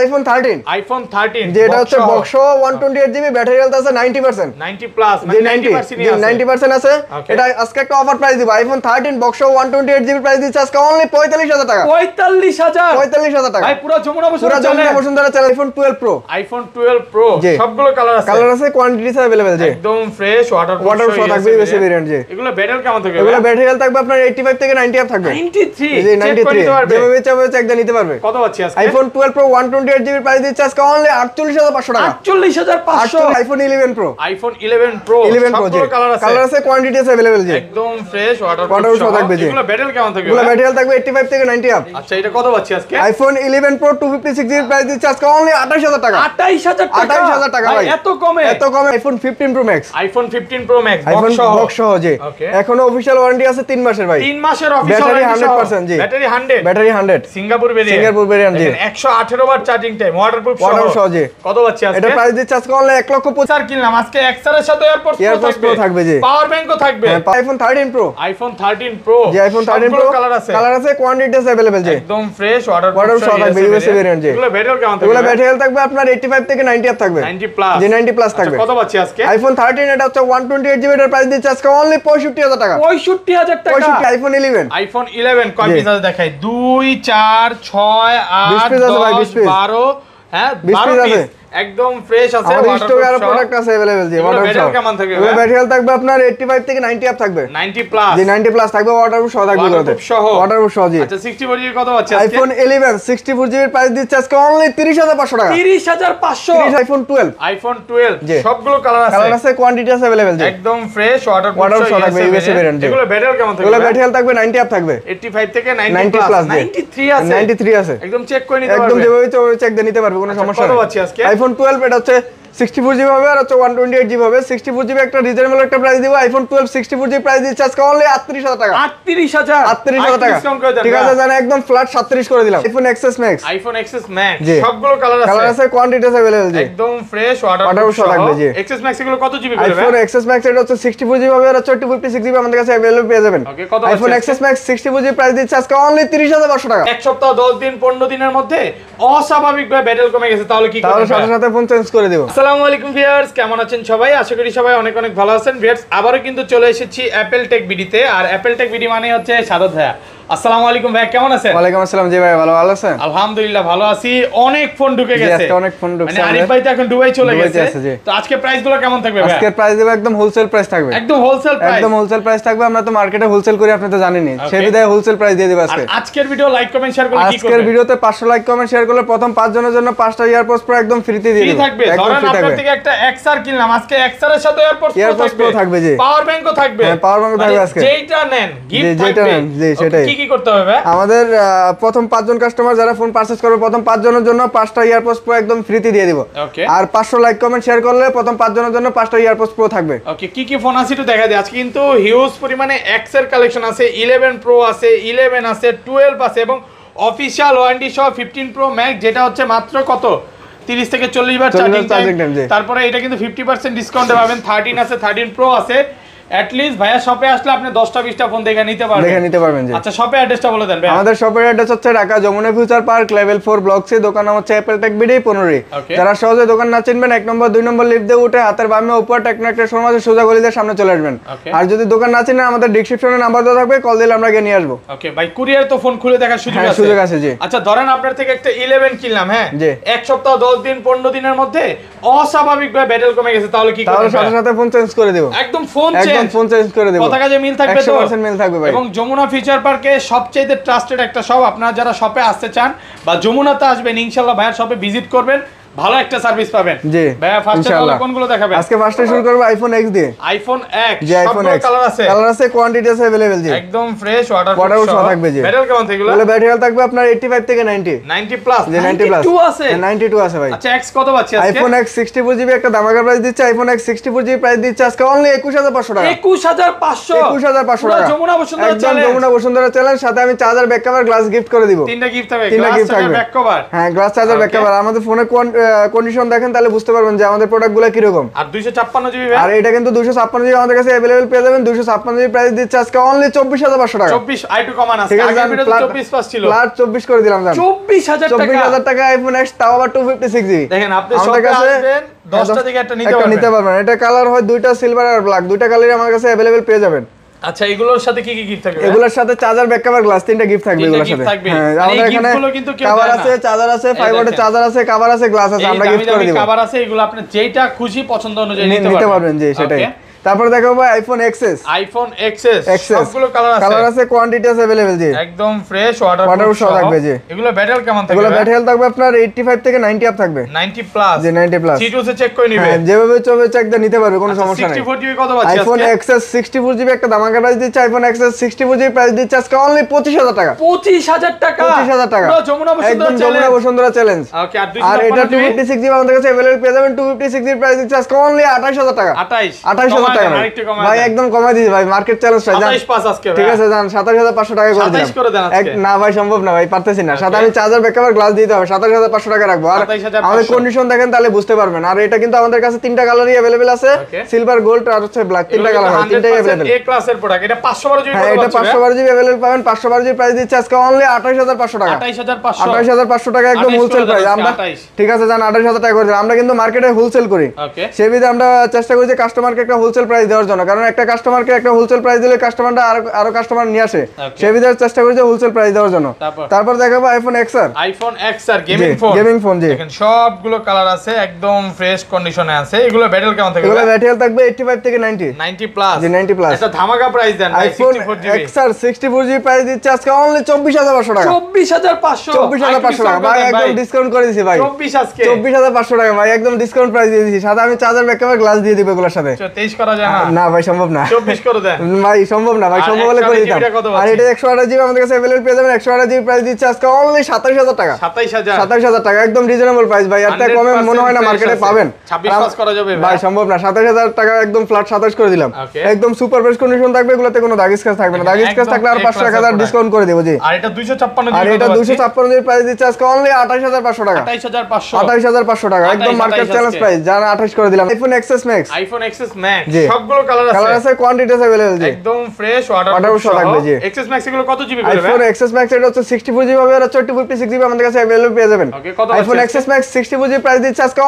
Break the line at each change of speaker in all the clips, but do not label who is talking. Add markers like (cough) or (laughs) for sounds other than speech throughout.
IPhone 13 iPhone 13 যেটা হচ্ছে box 128 GB battery health আছে 90% 90 প্লাস মানে 90% আছে 90% আছে এটা আজকে একটা অফার প্রাইস দিব আইফোন 13 বক্স 128 জিবি প্রাইস দিচ্ছে আজকে অনলি 45000 টাকা 45000 45000 টাকা ভাই পুরো যমুনা বসুন্ধরা পুরো Jamuna Bashundhara channel iPhone 12 pro iPhone 12 pro সবগুলো কালার আছে কালার আছে কোয়ান্টিটি সব अवेलेबल আছে
একদম fresh water proof water proof থাকবে বেশি ভেরিয়েন্ট যে এগুলো ব্যাটারি কেমন থাকবে এগুলো ব্যাটারি
হেলথ থাকবে আপনার 85 থেকে 90 আপ থাকবে 93 যে 93 যেভাবে চাইবে একদম নিতে পারবে কত আছে আজকে iPhone 12 pro 128 twenty eight price দিচ্ছে আজকে অনলি আটচল্লিশ হাজার পাঁচশো টাকা আটচল্লিশ হাজার iPhone eleven pro
iPhone eleven pro eleven pro যে কালার আছে কোয়ান্টিটি আছে অ্যাভেলেবেল যে একদম ফ্রেশ ওয়াটার প্রুফ থাকবে যে এগুলো ব্যাটেল কেমন থাকবে এগুলো ব্যাটেল
থাকবে 85 থেকে 90 আপ
আচ্ছা এটা কত পাচ্ছি আজকে
আইফোন 11 প্রো 256 জিবি প্রাইস দিচ্ছে আজকে অনলি 28000 টাকা 28000 টাকা 28000 টাকা ভাই এত কমে এত কমে iPhone 15 pro max
iPhone 15 pro max iPhone box
সহ যে এখনো অফিশিয়াল ওয়ারেন্টি আছে 3 মাসের ভাই 3 মাসের অফিশিয়াল ব্যাটারি 100% জি battery 100 battery 100 Singapore variant Singapore variant জি
118 বার শার্টিং টাইম ওয়াটারপ্রুফ ওয়াটার সহজে কত বাচ্চা আছে এটা প্রাইস দিচ্ছে আজকে অনলাইন 1 লক্ষ 25 কিনলাম আজকে এক্সআরের সাথে এয়ারপোর্টস এয়ারপোর্টস থাকবে জি পাওয়ার ব্যাংকও থাকবে আইফোন 13 প্রো আইফোন 13 প্রো জি আইফোন 13 প্রো কালার আছে কালার
আছে কোয়ান্টিটি अवेलेबल জি
একদম ফ্রেশ ওয়াটারপ্রুফ ওয়াটার সহ থাকবে এগুলো ব্যাটারি কেমন থাকবে এগুলো ব্যাটারি
থাকবে আপনার 85 থেকে 90 আপ থাকবে 90 প্লাস জি 90 প্লাস আচ্ছা, থাকবে কত বাচ্চা আজকে আইফোন 13 এটা হচ্ছে 128 জিবি এর প্রাইস দিচ্ছে আজকে অনলি 65000 টাকা 65000 টাকা 65 আইফোন 11
আইফোন 11 কয় পিস আছে দেখাই 2 4 6 8 10 12 বারো হ্যাঁ বারো পিস একদম ফ্রেশ আছে স্টক আর প্রোডাক্ট
আছে अवेलेबल জি ওয়াটার কেমন থাকবে ম্যাটেরিয়াল থাকবে আপনার 85 থেকে 90 আপ থাকবে 90 প্লাস জি 90 প্লাস থাকবে ওয়াটারপ্রুফ সহ থাকবে ওয়াটারপ্রুফ
সহ ওয়াটারপ্রুফ সহ জি আচ্ছা 64 জিবি কত আছে আজকে আইফোন
11 64 জিবি প্রাইস দিচ্ছে আজকে অনলি 30500
টাকা 30500 30 আইফোন 12 আইফোন 12 সবগুলো কালার আছে কালার আছে
কোয়ান্টিটি আছে अवेलेबल জি
একদম ফ্রেশ ওয়াটার ওয়াটারপ্রুফ সহ থাকবে ইউএসএ ভ্যারিয়েন্ট এগুলো ম্যাটেরিয়াল কেমন থাকবে এগুলো ম্যাটেরিয়াল
থাকবে 90 আপ থাকবে
85 থেকে 90 প্লাস 93 আছে 93 আছে একদম চেক করে নিতে পারবে একদম যেভাবে চেক দিয়ে
নিতে পারবে কোনো আচ্ছা, সমস্যা নেই কত আছে আজকে আইফোন আইফোন টুয়েলভ এটা হচ্ছে সিক্সটি ফোর জিবি হবে আর হচ্ছে ওয়ান টোয়েন্টি এইট জিবি হবে সিক্সটি ফোর জিবি একটা রিজনেবল একটা প্রাইস দিব iPhone twelve sixty four GB price দিচ্ছে আজকে অনলি আটত্রিশ হাজার টাকা আটত্রিশ হাজার আটত্রিশ হাজার টাকা ঠিক আছে জানে একদম ফ্ল্যাট সাতত্রিশ করে দিলাম iPhone XS max
iPhone XS max সবগুলো কালার আছে কালার আছে
কোয়ান্টিটি আছে अवेलेबल জি একদম
ফ্রেশ ওয়াটার আঠারোশো থাকবে জি এক্সেস ম্যাক্স এগুলো কত জিবি পাবে আইফোন
এক্সেস ম্যাক্স এটা হচ্ছে সিক্সটি ফোর জিবি হবে আর হচ্ছে টু ফিফটি সিক্স জিবি আমাদের কাছে अवेलेबल পেয়ে যাবেন iPhone XS max sixty four GB price দিচ্ছে আজকে অনলি ত্রিশ হাজার পাঁচশো টাকা
এক সপ্তাহ দশ দিন পনেরো দিনের মধ্যে অস্বাভাবিক ভাবে ব্যাটেল কমে গেছে তাহলে কি তাহলে সাথে
সাথে ফোন চেঞ্জ করে দেবো
আসসালামু আলাইকুম ভিয়ার্স কেমন আছেন সবাই আশা করি সবাই অনেক অনেক ভালো আছেন ভিয়ার্স আবারও কিন্তু চলে এসেছি অ্যাপেল টেক বিডিতে আর অ্যাপেল টেক বিডি মানে হচ্ছে সাদা ভাইয়া আসসালামু আলাইকুম ভাই কেমন আছেন ওয়ালাইকুম আসসালাম জি ভাই ভালো ভালো আছেন আলহামদুলিল্লাহ ভালো আছি অনেক ফোন ঢুকে গেছে অনেক ফোন ঢুকছে মানে আরিফ ভাই তো এখন দুবাই চলে গেছে তো আজকে প্রাইস কেমন থাকবে ভাই আজকে প্রাইস
দেব একদম হোলসেল প্রাইস থাকবে একদম হোলসেল প্রাইস একদম হোলসেল প্রাইস থাকবে আমরা তো মার্কেটে হোলসেল করি আপনি তো জানেনই সেই বিদায় হোলসেল প্রাইস দিয়ে দেব আজকে
আজকের ভিডিও লাইক কমেন্ট শেয়ার করলে কি করবে আজকের ভিডিওতে
500 লাইক কমেন্ট শেয়ার করলে প্রথম 5 জনের জন্য 5টা এয়ারপডস প্রো একদম ফ্রিতে দিয়ে দেব ফ্রি থাকবে ধরেন আপনার থেকে
একটা এক্সআর কিনলাম আজকে এক্সআর সাথে এয়ারপডস প্রো থাকবে পাওয়ার ব্যাংকও থাকবে হ্যাঁ পাওয়ার ব্যাংকও থাকবে মানে আজকে যেটা নেন গিফট থাকবে যেটা নেন
জি সেটাই কি করতে হবে আমাদের প্রথম পাঁচজন কাস্টমার যারা ফোন পারচেজ করবে প্রথম পাঁচজনের জন্য পাঁচটা ইয়ারপোর্টস প্রো একদম ফ্রিতে দিয়ে দিব আর পাঁচশো লাইক কমেন্ট শেয়ার করলে প্রথম পাঁচজনের জন্য পাঁচটা ইয়ারপোর্টস প্রো থাকবে
ওকে কি কি ফোন আছে একটু দেখা যায় আজকে কিন্তু হিউজ পরিমাণে এক্স এর কালেকশন আছে ইলেভেন প্রো আছে ইলেভেন আছে টুয়েলভ আছে এবং অফিসিয়াল ওয়ারেন্টি সহ ফিফটিন প্রো ম্যাক যেটা হচ্ছে মাত্র কত তিরিশ থেকে চল্লিশ বার চার্জিং টাইম তারপরে এটা কিন্তু ফিফটি পার্সেন্ট ডিসকাউন্টে পাবেন থার্টিন আছে থার্টিন প্রো আছে অ্যাটলিস্ট ভাইয়া শপে আসলে আপনি ফোন দেখে নিতে পারবেন দেখে নিতে পারবেন আচ্ছা শপে অ্যাড্রেসটা বলে দেন আমাদের
শপের অ্যাড্রেস হচ্ছে Dhaka Jamuna future park level হচ্ছে টেক বিডি যারা সহজে দোকান না চিনবেন এক নম্বর দুই নম্বর দিয়ে উঠে হাতের বামে উপর আছে সোজা সামনে চলে আসবেন আর যদি দোকান না চিনেন আমাদের নাম্বার দেওয়া থাকবে কল দিলে আমরা গিয়ে নিয়ে আসবো
ওকে ভাই কুরিয়ার তো ফোন খুলে দেখার সুযোগ হ্যাঁ, আছে সুযোগ আছে জি আচ্ছা ধরেন আপনার থেকে একটা ইলেভেন কিনলাম হ্যাঁ এক সপ্তাহ দশ দিন পনেরো দিনের মধ্যে ভাবে ব্যাটেল কমে গেছে তাহলে কি সাথে
সাথে ফোন চেঞ্জ করে দেবো
একদম ফোন চেঞ্জ
50 করে দেব মিল থাকবে তো 100% মিল থাকবে ভাই এবং
যমুনা ফিচার পার্কে সবচেয়ে ট্রাস্টেড একটা শপ আপনারা যারা শপে আসতে চান বা যমুনাতে আসবেন ইনশাআল্লাহ ভাইয়ার শপে ভিজিট করবেন ভালো একটা সার্ভিস পাবেন জি ভাইয়া ফার্স্টে কোনগুলো দেখাবেন আজকে ফার্স্টে শুরু করব আইফোন এক্স দিয়ে আইফোন এক্স সব আইফোন কালার আছে কালার
আছে কোয়ান্টিটি আছে अवेलेबल জি
একদম ফ্রেশ ওয়াটার ওয়াটার সহ থাকবে জি ব্যাটারি কেমন থাকবে বলে ব্যাটারি
থাকবে আপনার 85 থেকে 90
90 প্লাস জি 90 প্লাস 2 আছে
92 হ্যাঁ, আছে ভাই
আচ্ছা এক্স কত পাচ্ছি আজকে আইফোন
এক্স 64 জিবি একটা দামাকা প্রাইস দিচ্ছে আইফোন এক্স 64 জিবি প্রাইস দিচ্ছে আজকে অনলি 21500
টাকা 21500 21500 টাকা যমুনা বসুন্ধরা চ্যানেল একদম যমুনা
বসুন্ধরা চ্যানেল সাথে আমি charger back cover glass gift করে দিব তিনটা
গিফট হবে তিনটা গিফট থাকবে ব্যাক কভার
হ্যাঁ গ্লাস চার্জার ব্যাক কভার আমাদের ফোনে কোন কন্ডিশন দেখেন তাহলে বুঝতে পারবেন যে আমাদের প্রোডাক্টগুলো কিরকম আর দুইশো
ছাপ্পান্ন জিবি আর এটা
কিন্তু দুশো ছাপ্পান্ন জিবি আমাদের কাছে অ্যাভেলেবেল পেয়ে যাবেন দুশো ছাপ্পান্ন জিবি প্রাইস দিচ্ছে আজকে অনলি চব্বিশ হাজার পাঁচশো টাকা চব্বিশ কমান আছে চব্বিশ করে দিলাম চব্বিশ হাজার চব্বিশ হাজার টাকা আইফোন এক্স তাও আবার টু ফিফটি সিক্স জিবি দেখেন আপনি আমাদের কাছে হ্যাঁ, দশটা থেকে একটা নিতে পারবেন এটা কালার হয় দুইটা সিলভার আর ব্ল্যাক দুইটা কালারই আমার কাছে অ্যাভেলেবেল পেয়ে যাবেন
আচ্ছা এগুলোর সাথে কি কি গিফট থাকবে এগুলোর
সাথে চার্জার ব্যাক কভার গ্লাস তিনটা গিফট থাকবে এগুলোর সাথে হ্যাঁ মানে আমাদের এখানে কভার আছে চার্জার আছে ফাইবারের চার্জার আছে কভার আছে গ্লাস আছে আমরা গিফট করে দেব কভার
আছে এগুলো আপনি যেটা খুশি পছন্দ অনুযায়ী নিতে পারবেন যে সেটাই তারপরে ভাই আইফোন এক্সএস আইফোন এক্সএস সবগুলো কালার আছে কালার আছে
কোয়ান্টিটি আছে अवेलेबल জি
একদম ফ্রেশ ওয়াটার ওয়াটার সহ থাকবে জি এগুলো ব্যাটারি কেমন থাকবে এগুলো ব্যাটারি
থাকবে আপনার 85 থেকে 90 আপ থাকবে
90 প্লাস জি 90 প্লাস সিটু সে চেক কই নিবে হ্যাঁ,
যেভাবে চবে চেক দা নিতে পারবে কোনো আচ্ছা, সমস্যা নাই 64
জিবি কত আছে আইফোন এক্সএস
64 জিবি একটা ধামাকা প্রাইস দিচ্ছে আইফোন এক্সএস 64 জিবি প্রাইস দিচ্ছে আজকে অনলি 25000 টাকা 25000
টাকা 25000 টাকা যমুনা বসুন্ধরা একদম যমুনা
বসুন্ধরা চ্যালেঞ্জ
ওকে আর দুই এটা
256 জিবি আমাদের কাছে अवेलेबल পেয়ে যাবেন 256 জিবি প্রাইস দিচ্ছে আজকে অনলি 28000 টাকা 28 28 হাজার পাঁচশো টাকা সাতাশ হাজার পাঁচশো টাকা তাহলে বুঝতে পারবেন আর এটা কিন্তু আমাদের কাছে তিনটা কালারই আছে সিলভার গোল্ড আর হচ্ছে ব্ল্যাক তিনটা কালার তিনটাই এটা
জিবি হ্যাঁ,
পাবেন জিবি প্রাইস দিচ্ছে আজকে অনলি
টাকা টাকা একদম হোলসেল প্রাইস আমরা
ঠিক আছে জান হাজার টাকা করে আমরা কিন্তু মার্কেটে হোলসেল করি সেভাবে আমরা চেষ্টা করি যে কাস্টমারকে একটা হোলসেল হোলসেল প্রাইস দেওয়ার জন্য কারণ একটা কাস্টমারকে একটা হোলসেল প্রাইস দিলে কাস্টমারটা আরো আরো কাস্টমার নিয়ে আসে সেই বিধার চেষ্টা করছে হোলসেল প্রাইস দেওয়ার জন্য তারপর দেখাবো আইফোন এক্স আর
আইফোন এক্স আর গেমিং ফোন গেমিং ফোন জি দেখেন সবগুলো কালার আছে একদম ফ্রেশ কন্ডিশনে আছে এগুলো ব্যাটেল কেমন থাকবে এগুলো ব্যাটেল
থাকবে 85 থেকে 90 90 প্লাস জি 90 প্লাস এটা
ধামাকা প্রাইস দেন আইফোন এক্স
আর 64 64GB প্রাইস দিচ্ছে আজকে অনলি 24500 টাকা
24500 24500 টাকা ভাই একদম
ডিসকাউন্ট করে দিছি ভাই 24 আজকে 24500 টাকা ভাই একদম ডিসকাউন্ট প্রাইস দিয়ে দিছি সাথে আমি চার্জার ব্যাকআপ গ্লাস দিয়ে দিব এগুলোর সাথে
23 আচ্ছা, আঠাশ হ্যাঁ। না ভাই সম্ভব না করে
ভাই সম্ভব না ভাই আমাদের কাছে যাবেন প্রাইস দিচ্ছে অনলি টাকা টাকা একদম রিজনেবল প্রাইস ভাই আর কমে মনে হয় না মার্কেটে পাবেন ভাই সম্ভব না টাকা একদম ফ্ল্যাট করে দিলাম একদম থাকবে কোনো থাকবে না থাকলে আর ডিসকাউন্ট করে এটা প্রাইস দিচ্ছে টাকা টাকা একদম মার্কেট প্রাইস যারা করে দিলাম iPhone XS max iPhone max জি এটা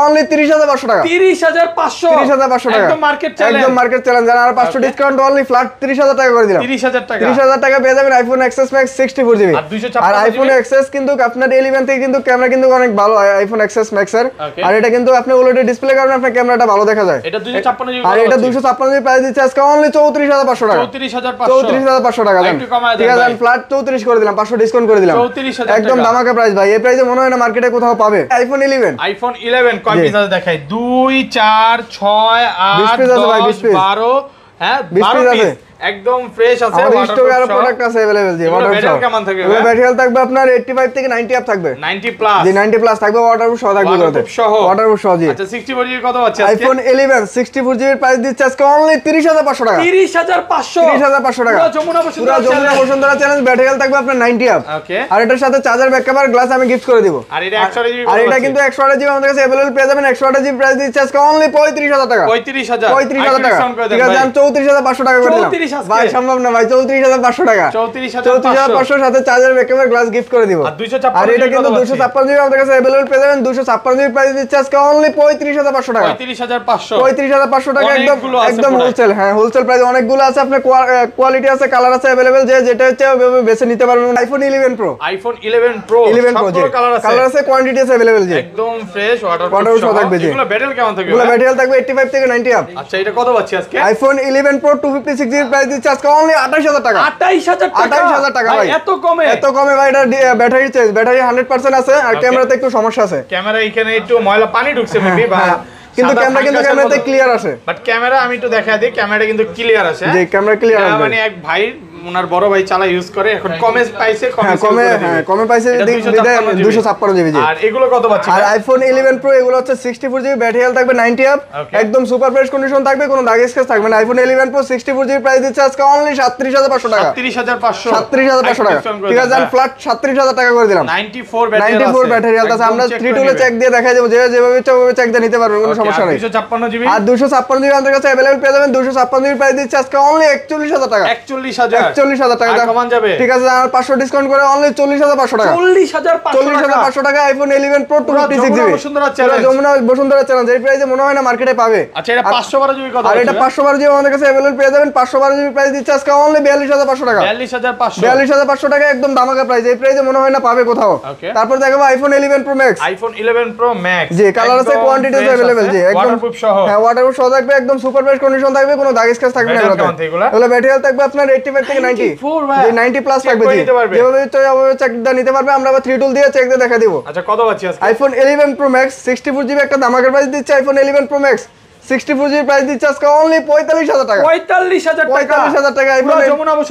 অনলি
টাকা
করে টাকা পেয়ে যাবেন আইফোন ম্যাক্স জিবি আর আইফোন কিন্তু আপনার থেকে কিন্তু ক্যামেরা কিন্তু অনেক ভালো আইফোন এক্সএস ম্যাক্স এর আর এটা কিন্তু আপনি ওলেড ডিসপ্লে কারণে আপনার ক্যামেরাটা ভালো দেখা যায় আর এটা 256 প্রাইস দিচ্ছে আজকে অনলি চৌত্রিশ হাজার পাঁচশো টাকা চৌত্রিশ
হাজার চৌত্রিশ হাজার পাঁচশো টাকা ঠিক আছে আমি ফ্ল্যাট
চৌত্রিশ করে দিলাম পাঁচশো ডিসকাউন্ট করে দিলাম একদম প্রাইস ভাই এই প্রাইসে মনে হয় না মার্কেটে কোথাও পাবে আইফোন ইলেভেন
আইফোন ইলেভেন কয় পিস আছে দেখাই দুই চার ছয় আট দশ বারো হ্যাঁ বিশ পিস আছে একদম ফ্রেশ আছে প্রোডাক্ট আছে
अवेलेबल জি ওয়াটার প্রুফ কেমন থাকবে থাকবে আপনার 85 থেকে 90 আপ থাকবে 90 প্লাস জি 90 প্লাস থাকবে ওয়াটার প্রুফ সহ থাকবে ওয়াটার প্রুফ সহ ওয়াটার প্রুফ সহ জি
আচ্ছা কত আছে আইফোন
11 প্রাইস দিচ্ছে আজকে অনলি 30500 টাকা 30500 30500 টাকা যমুনা বসুন্ধরা যমুনা বসুন্ধরা চ্যালেঞ্জ ব্যাটারি থাকবে আপনার 90 আপ ওকে আর এটার সাথে চার্জার ব্যাক আর গ্লাস আমি গিফট করে দেব আর এটা 100 আর এটা কিন্তু আমাদের কাছে अवेलेबल পেয়ে যাবেন 100 প্রাইস দিচ্ছে আজকে অনলি 35000 টাকা 35000 35000 টাকা ঠিক আছে 34500 টাকা করে দিলাম কোয়ালিটি আছে কালার হ্যাঁ, আছে যেটা হচ্ছে বেছে নিতে পারবেন iPhone eleven pro
iPhone eleven pro eleven colour আছে কালার আছে
কোয়ান্টিটি আছে থাকবে থেকে iPhone eleven pro two fifty six GB price দিচ্ছি আজকে অনলি 28000 টাকা 28000 টাকা 28000 টাকা ভাই এত কমে এত কমে ভাই এটা ব্যাটারি চেঞ্জ ব্যাটারি 100% আছে আর ক্যামেরাতে একটু সমস্যা আছে
ক্যামেরা এখানে একটু ময়লা পানি ঢুকছে মেবি হ্যাঁ, বা হ্যাঁ। কিন্তু ক্যামেরা কিন্তু ক্যামেরাতে ক্লিয়ার আছে বাট ক্যামেরা আমি একটু দেখা দিই ক্যামেরাটা কিন্তু ক্লিয়ার আছে জি ক্যামেরা ক্লিয়ার আছে মানে এক ভাই ওনার বড় ভাই চালা ইউজ করে এখন কমে পাইছে কমে হ্যাঁ, হ্যাঁ, কমে পাইছে 256 জিবি আর এগুলো কত পাচ্ছে আর
আইফোন 11 প্রো এগুলো হচ্ছে 64 জিবি ব্যাটারি হেলথ থাকবে 90 আপ একদম সুপার ফ্রেশ কন্ডিশন থাকবে কোনো দাগ স্ক্র্যাচ থাকবে না আইফোন 11 প্রো 64 জিবি প্রাইস দিচ্ছে আজকে অনলি 37500 টাকা
37500 37500 টাকা ঠিক আছে আমি
ফ্ল্যাট 37000 টাকা করে দিলাম 94 ব্যাটারি 94 হেলথ আছে আমরা 3 টুলে চেক দিয়ে দেখাই দেব যেভাবে ইচ্ছা ওভাবে চেক দিয়ে নিতে পারবেন কোনো সমস্যা নেই 256 জিবি আর 256 জিবি আমাদের কাছে अवेलेबल পেয়ে যাবেন 256 জিবি প্রাইস দিচ্ছে আজকে অনলি 41000 টাকা 41000 বিয়াল্লিশ হাজার পাঁচশো টাকা একদম এই মনে হয় না পাবে কোথাও তারপর দেখো iPhone eleven pro max iPhone
eleven pro max জি কালার আছে জি একদম হ্যাঁ
ওয়াটারপ্রুফ সহ থাকবে একদম সুপার বেস্ট কন্ডিশন থাকবে কোনো দাগ স্ক্র্যাচ থাকবে না এগুলো ব্যাটারি থাকবে আপনার এইটটি থেকে প্লাস নিতে পারবে আমরা আবার টুল দিয়ে চেক দেখা দিবো আচ্ছা কত আছে iPhone 11 pro max four GB একটা দামাকের প্রাইস দিচ্ছে আইফোন 11 প্রো ম্যাক্স এটা দুশো ছাপ্পান্ন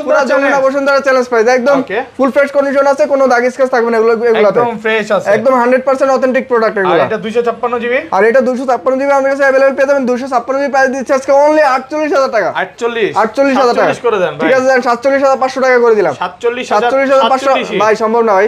কাছে অ্যাভেলেবল দুশো ছাপ্পান্ন প্রাইস দিচ্ছে আজকে আটচল্লিশ
হাজার টাকা আটচল্লিশ হাজার টাকা ঠিক আছে
সাতচল্লিশ হাজার পাঁচশো টাকা করে দিলাম সাতচল্লিশ হাজার পাঁচশো ভাই সম্ভব নয়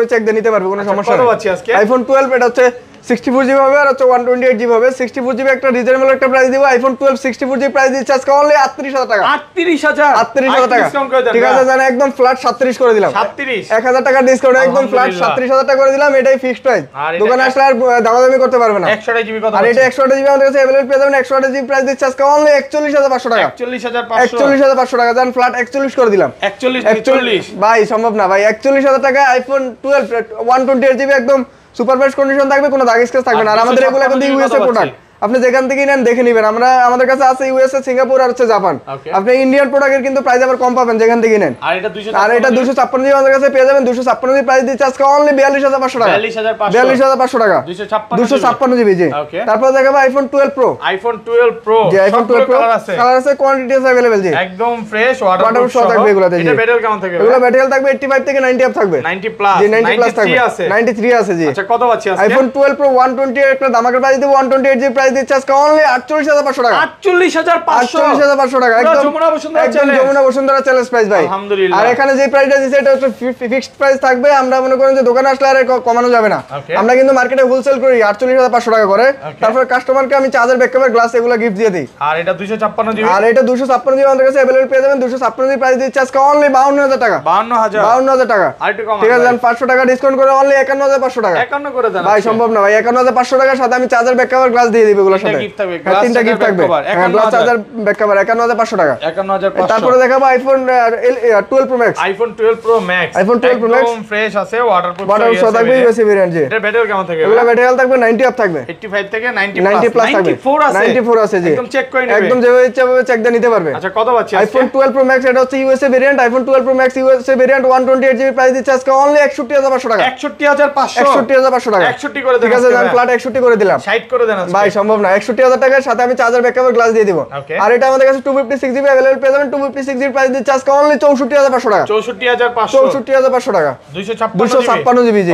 চেক দিয়ে নিতে পারবে কোনো আচ্ছা, সমস্যা আইফোন টুয়েলভ এটা হচ্ছে সিক্সটি ফোর জিবি হবে আর হচ্ছে ওয়ান টোয়েন্টি এইট জিবি হবে সিক্সটি ফোর জিবি একটা রিজনেবল একটা প্রাইস দিব iPhone twelve sixty four GB price দিচ্ছে আজকে অনলি আটত্রিশ হাজার টাকা আটত্রিশ হাজার আটত্রিশ হাজার টাকা ঠিক আছে জানা একদম ফ্ল্যাট সাতত্রিশ করে দিলাম সাতত্রিশ এক হাজার টাকা ডিসকাউন্ট একদম ফ্ল্যাট সাতত্রিশ হাজার টাকা করে দিলাম এটাই ফিক্সড প্রাইস দোকানে আসলে আর দামাদামি
করতে পারবে না একশো জিবি আর এটা একশো
জিবি আমাদের কাছে অ্যাভেলেবল পেয়ে যাবেন একশো জিবি প্রাইস দিচ্ছে আজকে অনলি একচল্লিশ হাজার পাঁচশো টাকা একচল্লিশ
হাজার একচল্লিশ
হাজার পাঁচশো টাকা জান ফ্ল্যাট একচল্লিশ করে দিলাম
একচল্লিশ একচল্লিশ
ভাই সম্ভব না ভাই একচল্লিশ হাজার টাকা iPhone twelve one twenty eight GB একদম সুপারভাইজ কন্ডিশন থাকবে কোনো দাগ স্ক্র্যাচ থাকবে না আর আমাদের এগুলো এখন ইউএসএ প্রোডাক্ট আপনি যেখান থেকে নেন দেখে নেবেন আমরা আমাদের কাছে আছে ইউএসএ সিঙ্গাপুর আর হচ্ছে জাপান আপনি ইন্ডিয়ান প্রোডাক্টের কিন্তু প্রাইস আবার কম পাবেন যেখান থেকে নেন আর এটা দুশো ছাপ্পান্ন জিবি আমাদের কাছে পেয়ে যাবেন দুশো ছাপ্পান্ন জিবি প্রাইস দিচ্ছে আজকে অনলি বিয়াল্লিশ হাজার পাঁচশো টাকা বিয়াল্লিশ হাজার পাঁচশো টাকা
দুশো ছাপ্পান্ন জিবি জি
তারপর যাবে iPhone twelve pro iPhone twelve pro জি আইফোন টুয়েলভ প্রো কালার আছে কোয়ান্টিটি আছে অ্যাভেলেবেল জি একদম
ফ্রেশ ওয়াটার প্রুফ থাকবে এগুলাতে এটা ব্যাটারি কেমন থাকবে এগুলো
ব্যাটারি থাকবে 85 থেকে 90 আপ থাকবে 90 প্লাস জি 90 প্লাস থাকবে 93 আছে জি আচ্ছা কত আছে আইফোন 12 প্রো 128 একটা দামাকের প্রাইস দেব 128 জি প্রাইস দিচ্ছে আজকে অনলি টাকা একদম যমুনা বসুন্ধরা চ্যালেঞ্জ প্রাইস ভাই আর এখানে যে প্রাইসটা দিচ্ছে এটা হচ্ছে ফিক্সড প্রাইস থাকবে আমরা মনে করেন যে দোকানে আসলে আর কমানো যাবে না আমরা কিন্তু মার্কেটে হোলসেল করি টাকা করে কাস্টমারকে আমি চার্জার ব্যাকআপের গ্লাস এগুলো গিফট দিয়ে দিই
আর এটা 256 জিবি আর এটা
আমাদের কাছে अवेलेबल পেয়ে যাবেন 256 জিবি প্রাইস দিচ্ছে আজকে অনলি হাজার টাকা বাউন্ন হাজার টাকা ঠিক আছে পাঁচশো টাকা ডিসকাউন্ট করে অনলি 51500 টাকা 51 করে ভাই সম্ভব না ভাই পাঁচশো টাকার সাথে আমি চার্জার ব্যাকআপের গ্লাস দিয়ে দিব নিতে পারবে আচ্ছা, কত পাচ্ছি আইফোন 12 প্রো ম্যাক্স এটা হচ্ছে USA iPhone 12 pro max USA variant 128 GB price দিচ্ছে আজকে অনলি 61500 টাকা 61500 61500 টাকা 61500 টাকা 61 করে দিলাম 61500 করে দিলাম করে দেন সম্ভব না একষট্টি হাজার টাকার সাথে আমি চার্জার ব্যাকআপের গ্লাস দিয়ে দিব আর এটা আমাদের কাছে two fifty six GB available পেয়ে যাবেন two fifty six GB price দিচ্ছে আজকে অনলি চৌষট্টি হাজার পাঁচশো টাকা চৌষট্টি
হাজার পাঁচশো চৌষট্টি হাজার পাঁচশো টাকা দুশো ছাপ্পান্ন জিবি জি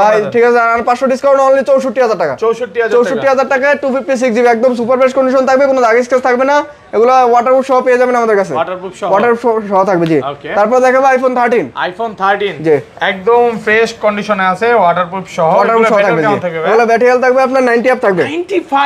ভাই ঠিক
আছে আর পাঁচশো ডিসকাউন্ট অনলি চৌষট্টি হাজার টাকা চৌষট্টি হাজার চৌষট্টি হাজার টু ফিফটি সিক্স জিবি একদম সুপার বেস্ট কন্ডিশন থাকবে কোনো দাগ স্কেচ থাকবে না এগুলো ওয়াটারপ্রুফ সহ পেয়ে যাবেন আমাদের কাছে ওয়াটারপ্রুফ সহ ওয়াটারপ্রুফ সহ থাকবে জি তারপর দেখাব আইফোন 13
আইফোন 13 জি একদম ফ্রেশ কন্ডিশনে আছে ওয়াটারপ্রুফ সহ ওয়াটারপ্রুফ সহ থাকবে জি
ব্যাটারি হেলথ থাকবে আপনার 90 আপ থাকবে 95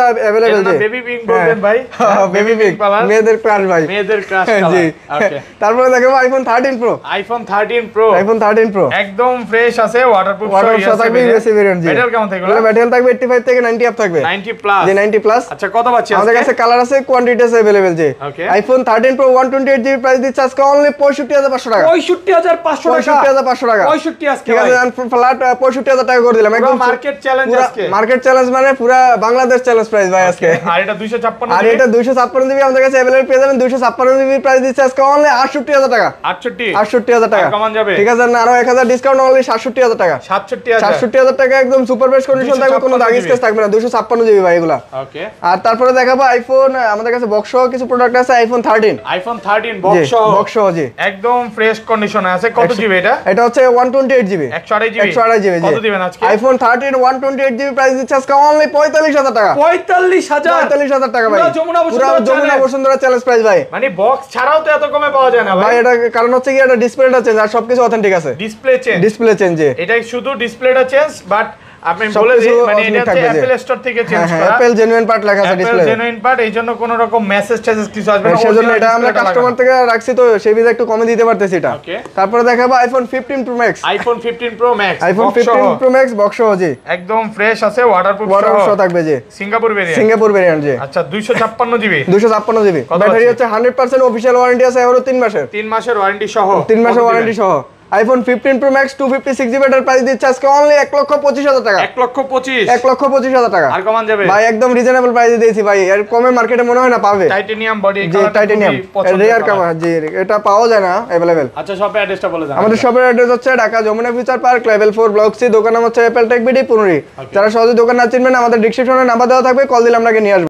अवेलेबल জি বেবি পিঙ্ক বলতেন ভাই বেবি (laughs) পিঙ্ক হ্যাঁ, মেয়েদের ক্রাশ ভাই
মেয়েদের ক্রাশ হ্যাঁ, জি (laughs)
তারপরে iPhone 13 pro iPhone 13 pro iPhone 13 pro
একদম ফ্রেশ আছে ওয়াটারপ্রুফ ওয়াটারপ্রুফ থাকবে ভেরিয়েন্ট জি কেমন থাকবে
থাকবে 85 থেকে 90 আপ থাকবে 90 প্লাস জি 90 প্লাস আচ্ছা কত আমাদের কাছে কালার আছে কোয়ান্টিটি আছে अवेलेबल জি আইফোন 13 প্রো 128 জিবি প্রাইস দিচ্ছে আজকে অনলি 65500 টাকা 65500 টাকা 65500 টাকা 65 আজকে ঠিক আছে ফ্ল্যাট 65000 টাকা করে দিলাম একদম মার্কেট চ্যালেঞ্জ আজকে মার্কেট চ্যালেঞ্জ মানে পুরো বাংলাদেশ চ্যালেঞ্জ আর
আমাদের
কাছে তারপরে দেখাবো আইফোন আমাদের কাছে বক্স কিছু প্রোডাক্ট আছে আইফোন থার্টিন
আইফোন বক্স জি একদম ফ্রেশ কন্ডিশন আছে কত জিবি এটা এটা হচ্ছে 128 জিবি 128 জিবি 128 জিবি কত দিবেন আজকে
আইফোন 13 128 জিবি প্রাইস দিচ্ছে আজকে অনলি 45000 টাকা হাজার পঁয়তাল্লিশ হাজার টাকা যমুনা বসুন্ধরা চ্যালেঞ্জ প্রাইস ভাই বক্স মানে
ছাড়াও তো এত কমে পাওয়া যায় না ভাই এটা
কারণ হচ্ছে কি এটা ডিসপ্লেটা চেঞ্জ আর সবকিছু অথেন্টিক আছে ডিসপ্লে চেঞ্জ ডিসপ্লে চেঞ্জ
এটা শুধু ডিসপ্লেটা চেঞ্জ বাট আপনি বলেছেন মানে এটা হচ্ছে অ্যাপল স্টোর থেকে চেঞ্জ হ্যাঁ, হ্যাঁ, করা অ্যাপল
জেনুইন পার্ট লেখা আছে ডিসপ্লে জেনুইন
পার্ট এইজন্য কোনো রকম মেসেজ টেসেজ কিছু আসবে না হ্যাঁ, সেজন্য এটা আমরা কাস্টমার
থেকে রাখছি তো সেই বিধা একটু কমে দিতে পারতেছি এটা তারপরে দেখাবো iPhone 15 pro max
iPhone 15 pro max iPhone 15 pro
max box সহ জি
একদম ফ্রেশ আছে ওয়াটারপ্রুফ সহ থাকবে জি সিঙ্গাপুর ভেরিয়েন্ট সিঙ্গাপুর
ভেরিয়েন্ট জি আচ্ছা
256 জিবি
256 জিবি ব্যাটারি হচ্ছে 100% অফিশিয়াল ওয়ারেন্টি আছে এবারে 3 মাসের 3 মাসের ওয়ারেন্টি সহ 3 মাসের ওয়ারেন্টি সহ iPhone fifteen pro max two fifty six price দিচ্ছে আজকে লক্ষ হাজার টাকা লক্ষ লক্ষ হাজার টাকা আর
কমান যাবে ভাই একদম
রিজনেবল প্রাইসে দিয়েছি ভাই এর কমে মার্কেটে মনে হয় না পাবে
টাইটেনিয়াম বডি জি টাইটেনিয়াম
জি এটা পাওয়া যায় না अवेलेबल
আচ্ছা শপের অ্যাড্রেসটা বলে দাও আমাদের
শপের আচ্ছা। অ্যাড্রেস হচ্ছে Dhaka Jamuna future park level 4 block C দোকান নাম হচ্ছে অ্যাপল টেক বিডি পুনরি যারা সহজে দোকান না চিনবেন আমাদের ডেসক্রিপশনে নাম্বার দেওয়া থাকবে কল দিলে আমরা নিয়ে